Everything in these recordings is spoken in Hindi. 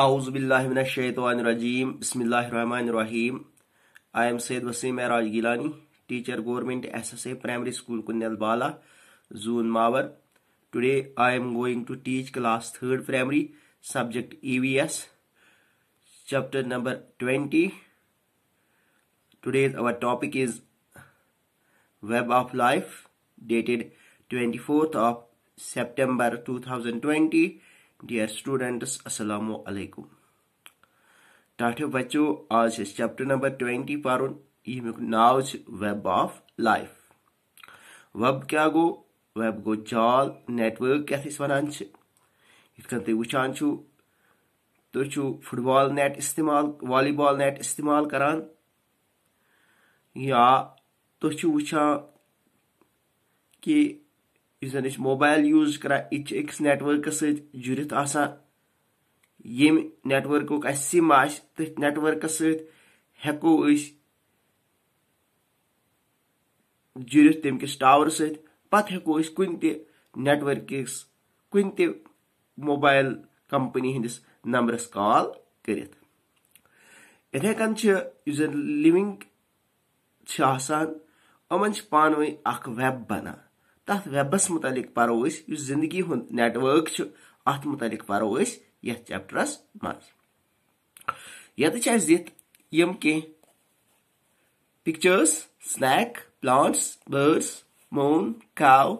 Auzubillahimnashaytanirajim. Bismillahirrahmanirrahim. I am Sayyid Wasim Araj Gilani, teacher government SSA primary school Bala Zone Mawar. Today I am going to teach class 3rd primary subject EVS chapter number 20. Today's our topic is Web of Life dated 24th of September 2020 dear students अस्सलाम वालेकुम टाठे बच्चों आज है चैप्टर नंबर ट्वेंटी पारुन नाव वेब ऑफ लाइफ वेब क्या गो वेब गो जाल नेटवर्क क्या इस वन इन तुम वुचान तु फुट बॉल नेट इस्तेमाल वाली बॉल नेट इस्तेमाल करान या तुम वुचान कि इस जन मोबाइल यूज करा इस नेटवर्क सुरथ आम नेटवर्क सिम आटवर्क सको जुड़ तम तमक टावर सको कटवर्क कुन मोबाइल कंपनी हंदिस नंबर कॉल कर इथे कन लिविंग पानी अख वेब बना तथ वेबस मुतल पो जिंदगी हूं नेटवर्क अत मुतल पो चैप्टरस मज यम कह pictures snake plants birds moon काव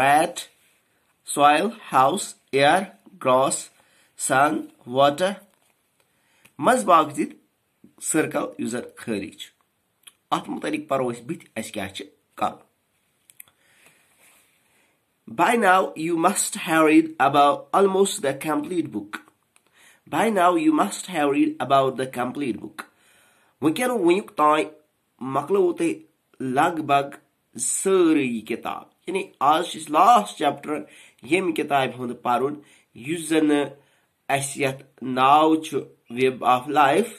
rat soil house air grass sun water मज बाग दिख सर्कल यूजर खरिज अत मुतलिक पो अस क्या कर By now, you must have read about almost the complete book. By now, you must have read about the complete book. وكانوا ويقطعي مقلوطي लगभग सारी किताब यानी आज लास्ट चैप्टर यम किताब हूं परुन यस जन नाव वेब ऑफ लाइफ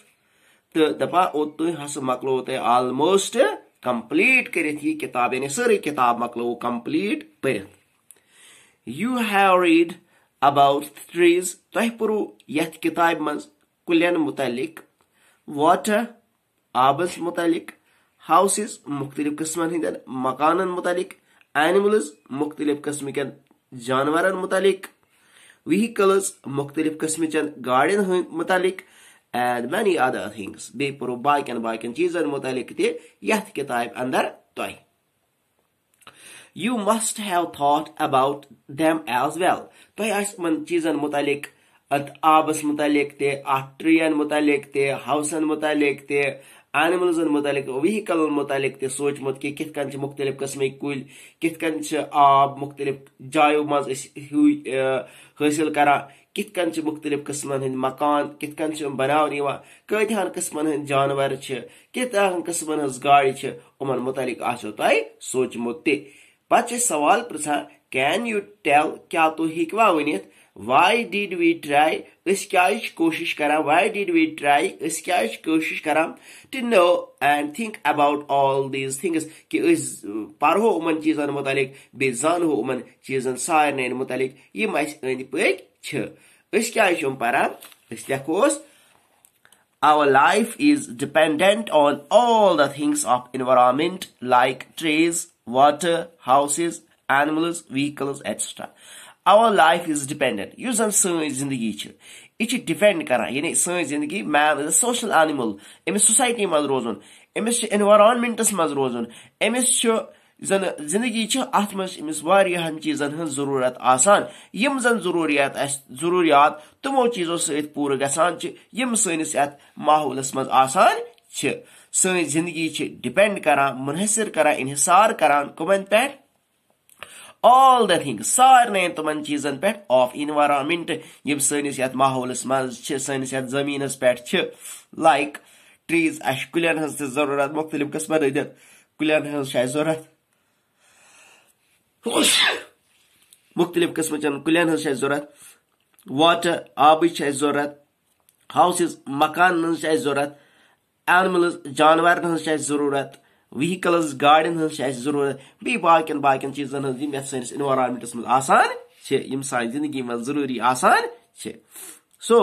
तो दपा ओ तुम हस मकलो ते आलमोस्ट कंप्लीट कर किताब यानी सारी किताब मकलो कंप्लीट पढ़ you have read about trees Tahpuru yet kitab mans kulyan mutalik water arbors mutalik houses مختلف قسمان هندن makanan متعلق animals مختلف قسم كن جانورن متعلق vehicles مختلف قسم چن garden متعلق and many other things بیٚیہِ پوٚرُو باقیَن باقیَن چیٖزَن متعلق تہِ یَتھ کِتابہِ اَنٛدر تۄہہِ You must have thought about them as well. تۄہہِ آسہِ یِمن چیٖزن مُتعلِق آبس مُتعلِق تہِ اَتھ ٹرٛین مُتعلِق تہِ ہاوسن مُتعلِق تہِ اینمٕلزن مُتعلِق وِہِکلن مُتعلِق تہِ سوٗنٛچمُت کہِ کِتھ کٔنۍ چھِ مُختٔلِف قٕسمٕکۍ کُلۍ کِتھ کٔنۍ چھِ آب مُختٔلِف جایو منٛز أسۍ ہیٚوۍ حٲصِل کران کِتھ کٔنۍ چھِ مُختٔلِف قٕسمَن ہٕنٛدۍ مکان کِتھ کٔنۍ چھِ یِم بَناونہٕ یِوان کۭتہن قٕسمَن ہٕنٛدۍ جانور چھِ کۭتہن قٕسمَن ہٕنٛز گاڑِ چھِ یِمن مُتعلِق آسیو تۄہہِ سوٗنٛچمُت تہِ پتہٕ چھِ أسۍ سوال پرٛژھان کین یوٗ ٹٮ۪ل کیٛاہ تُہۍ ہیٚکوا ؤنِتھ واے ڈِڈ وی ٹرٛاے أسۍ کیٛازِ چھِ کوٗشِش کران واے ڈِڈ وی ٹرٛاے أسۍ کیٛازِ چھِ کوٗشِش کران to know and think about all these things کہِ أسۍ پرہو یِمن چیٖزن مُتعلِق بیٚیہِ زانہو یِمن چیٖزن سارنٕے مُتعلِق یِم اَسہِ أنٛدۍ پٔکۍ چھِ أسۍ کیٛازِ چھِ یِم پران أسۍ لیکھوس Our life is dependent on all the things of environment like trees, water, houses, animals, vehicles, etc. Our life is dependent. یُس زن سٲنۍ زندگی چھِ یہِ چھِ ڈِپٮ۪نٛڈ کران یعنی سٲنۍ زندگی man is a social animal أمِس سوسایٹی منٛز روزُن أمِس چھُ اٮ۪نوارانمٮ۪نٛٹَس منٛز روزُن أمِس چھُ زَنہٕ زندگی چھِ اَتھ منٛز چھِ أمِس واریاہَن چیٖزَن ہٕنٛز ضروٗرت آسان یِم زَن ضروٗریات اَسہِ ضروٗریات تِمو چیٖزو سۭتۍ پوٗرٕ گژھان چھِ یِم سٲنِس یَتھ ماحولَس منٛز آسان چھِ सी जिंदगी डिपेंड कर मुनहसर कर इहसार कर कमन पे ऑल द थिंग सारे तुम चीजन पे ऑफ इन्वायरमेंट ये माहौलस मज सस ये जमीन पे लाइक ट्रीज अस कुलन हज तरूरत कस्म रदित कुलन जरूरत मुख्तलिफ कस्म कुलन जरूरत वाटर आब जरूरत हाउसेज मकान जरूरत ایٚنمٕلز جانوَرن ہٕنٛز چھِ اَسہِ ضروٗرت وِہِکلٕز گاڑٮ۪ن ہٕنٛز چھِ اَسہِ ضروٗرت بیٚیہِ باقیَن باقیَن چیٖزَن ہٕنٛز یِم یَتھ سٲنِس اِنوارامٮ۪نٛٹَس منٛز آسان چھِ یِم سانہِ زِندگی منٛز ضروٗری آسان چھِ so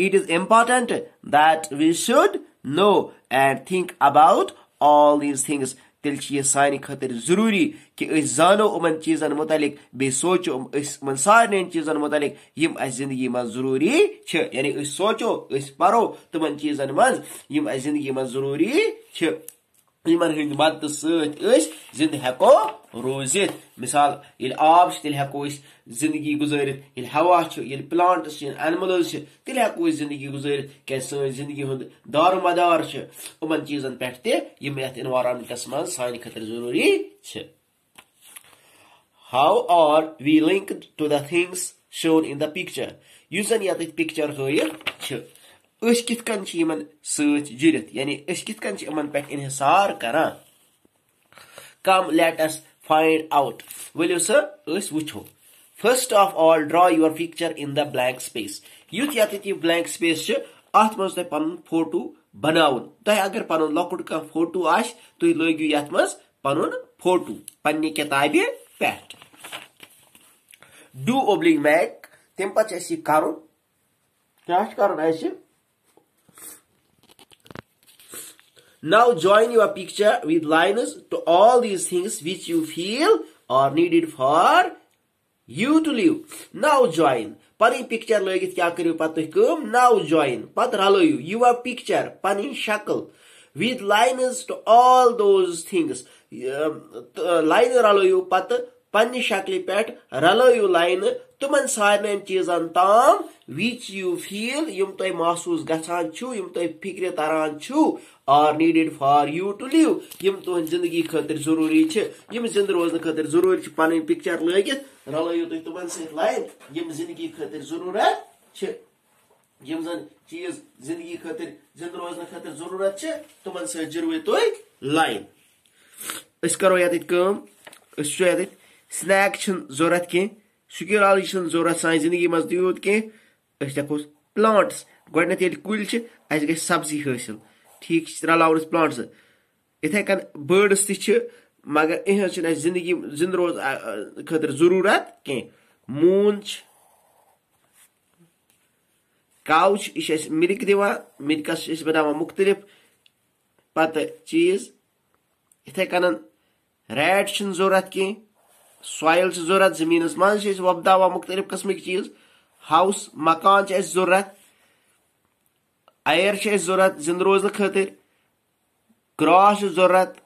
it is important that we should know and think about all these things तेल ये सान खतर जरूरी कि जानो इन चीजन मुतल बे सोचो इन सारे चीजन मुतलिक यम जिंदगी मं जरूरी यानी सोचो पो तीजन चीजन मं जरूरी यमन हंद मदद सिंद हेको रोज मिसाल ये आब तेल हेको जिंदगी गुजारित ये हवा प्लांट्स एनमल तेल हको जिंदगी गुजर क्या सिंदगी हंद दार मदार चीजन पे तनवारमेंटस मज सान खतर जरूरी how are we link to the things shown in the जन यह पिकचर हयत अस कित कन इन पे इसार कर कम लेटस फाइंड आउट वलो सर वो first of all draw your picture in the blank space युत ये ब्लैंक स्पेस अत मज तुम फोटो बना तुम अगर पुन लकुट कह फोटो आई लगो ये पुन फोटो पन्ने किताब पे डू ओब्लिंग मैक तम पे कर क्या कर Now join your picture with lines to all these things which you feel are needed for you to live. Now join. پنٕنۍ پِکچر لٲگِتھ کیٛاہ کٔرِو پَتہٕ تُہۍ کٲم نَو جویِن پَتہٕ رَلٲیِو یُوَر پِکچر پَنٕنۍ شکٕل with lines to all those things لاینہٕ رَلٲیِو پَتہٕ पन्नि शक्लि पेट रलो यू लाइन तुमन सारे चीजन ताम विच यू फील यम तुम महसूस गसान छु यम तो फिक्र तरान छु are needed for you to live यम तो जिंदगी खातिर जरूरी छ यम जिंद रोजन खातिर जरूरी छ पन्नि पिक्चर लगित रलो यू तो तुमन से लाइन यम जिंदगी खातिर जरूरत छ यम जन चीज जिंदगी खातिर जिंद रोजन खातिर जरूरत छ तुमन से जरूरी तो लाइन इस करो यदि कम इस यदि سنیک ضرورت کی سکیول ضرورت سانہ زندگی مز تیوت کی ہکو پلانٹس گۄڈنٮ۪تھ ییٚلہِ کُلۍ چھِ اَسہِ گژھِ سبزی حٲصِل ٹھیٖک چھِ رَلاوُن أسۍ پٕلانٛٹٕس یِتھَے کٔنۍ بٲڈٕس تہِ چھِ مگر یِہٕنٛز چھِنہٕ اَسہِ زِندگی زِنٛدٕ روز خٲطرٕ ضروٗرت کینٛہہ موٗن چھِ کاو چھِ یہِ چھِ اَسہِ مِلک دِوان مِلکَس چھِ أسۍ بَناوان مُختلف پَتہٕ چیٖز یِتھَے کٔنۍ ریٹ چھِنہٕ ضوٚرَتھ کینٛہہ से जरूरत जमीन मज वपदावा मुख्तलिफ कस्म चीज हाउस मकान जरूरत एर जरूरत जिंद रोजन खतर क्रॉस जरूरत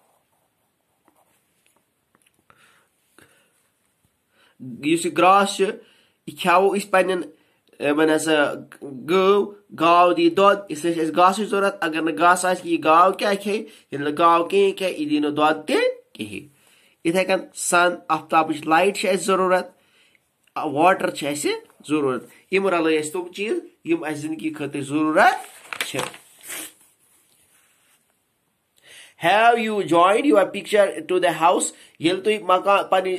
इस ग्रास यह खाओ पन्न वन हसा गव गाव दी दौद इसलिए गास अगर ना गास आ गाव क्या खे ये गाव कहें क्या यह दी नो दौद ते इथे कन सन आफ्ताब लाइट जरूरत वाटर जरूरत यम रल तुम चीज यम जिंदगी खत जरूरत have you join your picture to the house ये तुम मकान पन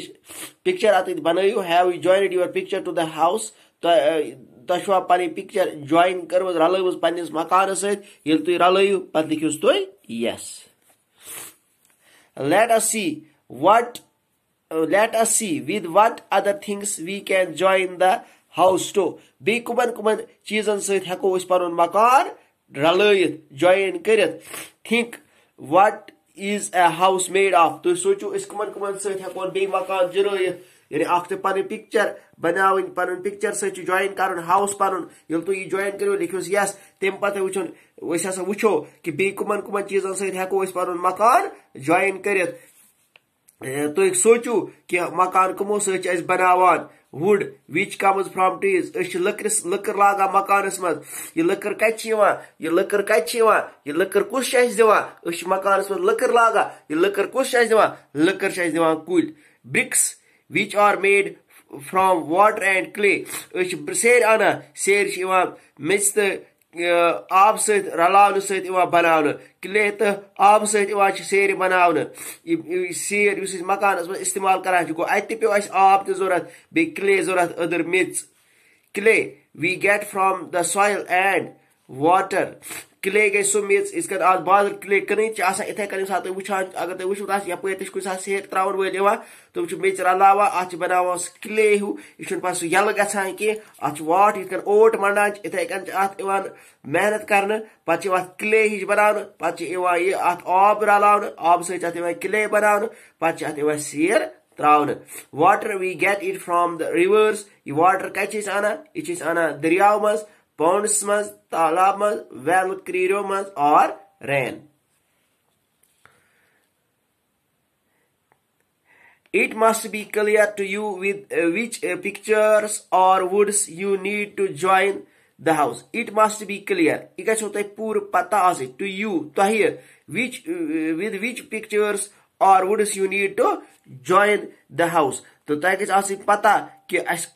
पिक्चर अत बनो have you join your picture to the house तुवा पन पिक्चर जॉइन कर्म रल पस मकान सत रलो तु लिखिस तुम yes let us see what uh, let us see with what other things we can join the house to بیٚیہِ کٕمَن کٕمَن چیٖزَن سۭتۍ ہٮ۪کو أسۍ پَنُن مکان رَلٲیِتھ جویِن کٔرِتھ think what is a house made of تُہۍ سوٗنٛچِو أسۍ کٕمَن کٕمَن سۭتۍ ہٮ۪کون بیٚیہِ مکان جُرٲیِتھ یعنی اَکھ تہِ پَنٕنۍ پِکچَر بَناوٕنۍ پَنُن پِکچَر سۭتۍ چھُ جویِن کَرُن ہاوُس پَنُن ییٚلہِ تُہۍ یہِ جویِن کٔرِو لیٖکھِوُس یَس تَمہِ پَتہٕ وٕچھُن أسۍ ہَسا وٕچھو کہِ بیٚیہِ کٕمَن کٕمَن چیٖزَن سۭتۍ ہٮ۪کو أسۍ پَنُن مکان جویِن کٔرِتھ तुम सोचो कि मकान कमो सनावान wood which come from trees लकरस लकर लागान मकानस मज यह लकर कत यह लकर कत यह लकर कस दिवान मकानस मज लकर लागान यह लकर कुस दिवान लकर कुल bricks which are made from water and clay सर अनान सर मेज तो آب سۭتۍ رلاونہٕ سۭتۍ یِوان بَناونہٕ لیتہٕ آبہٕ سۭتۍ یِوان چھِ سیرِ بَناونہٕ سیر یُس أسۍ مکانَس منٛز استعمال کران چھِ گوٚو اَتہِ تہِ پیٚو اَسہِ آب تہِ ضوٚرَتھ بیٚیہِ کٕلے ضوٚرَتھ أدٕر میٚژ کٕلے we get from the soil and water clay गई सो मेज इस बाजर क्ले कन इथे कन सा वुछान अगर तुम वुछ यपर्स कुछ सैक त्रा वोल तुम मेज रलान अच्छ बना क्ले हु यह पे सह यल ग अट इत ओट मंडान इथे कन अवान मेहनत कर पे क्ले हिश बना पे अब रलान आब सले बना पे सर त्रा water we get it from the rivers ये वाटर कत अना यह अना दरिया मज़ पॉन्ड्स मज तालाब मज वेल क्रीरो मज or rain it must be clear to you with which pictures or woods you need to join the house it must be clear यह गो तुम पूर पता टू यू तह which with which pictures or woods you need to join the house तो तह ग पता कि अस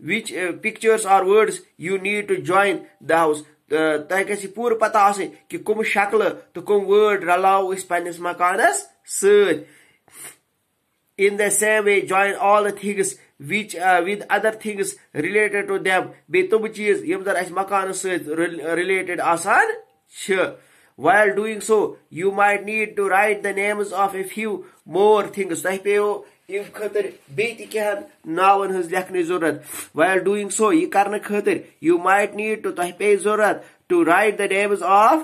which uh, pictures or words you need to join the house تہٕ تۄہہِ گژھِ یہِ پوٗرٕ پَتہ آسٕنۍ کہِ کٕم شکلہٕ تہٕ کٕم وٲرڈ رَلاوو أسۍ پنٛنِس مکانَس سۭتۍ in the same way join all the things which with other things related to them بیٚیہِ تِم چیٖز یِم زَن اَسہِ مکانَس سۭتۍ رِلیٹِڈ آسان چھِ while doing so you might need to write the names of a few more things تۄہہِ پیٚیو امہِ خٲطرٕ بیٚیہِ تہِ کینٛہن ناون ہٕنٛز لیکھنٕچ ضروٗرت وایل ڈوٗیِنٛگ سو یہِ کرنہٕ خٲطرٕ یوٗ مایٹ نیٖڈ ٹُو تۄہہِ پیٚیہِ ضروٗرت to write the names of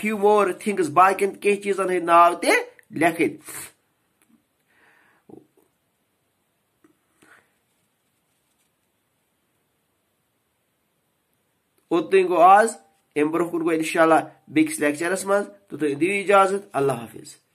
few more things باقین کینٛہہ چیٖزن ہٕنٛدۍ ناو تہِ لیکھٕنۍ اوٚتُے گوٚو آز اَمہِ برٛونٛہہ کُن گوٚو اِنشاء اللہ بیٚکِس لیکچرس منٛز توٚتانۍ دِیِو اِجازت اللہ حافِظ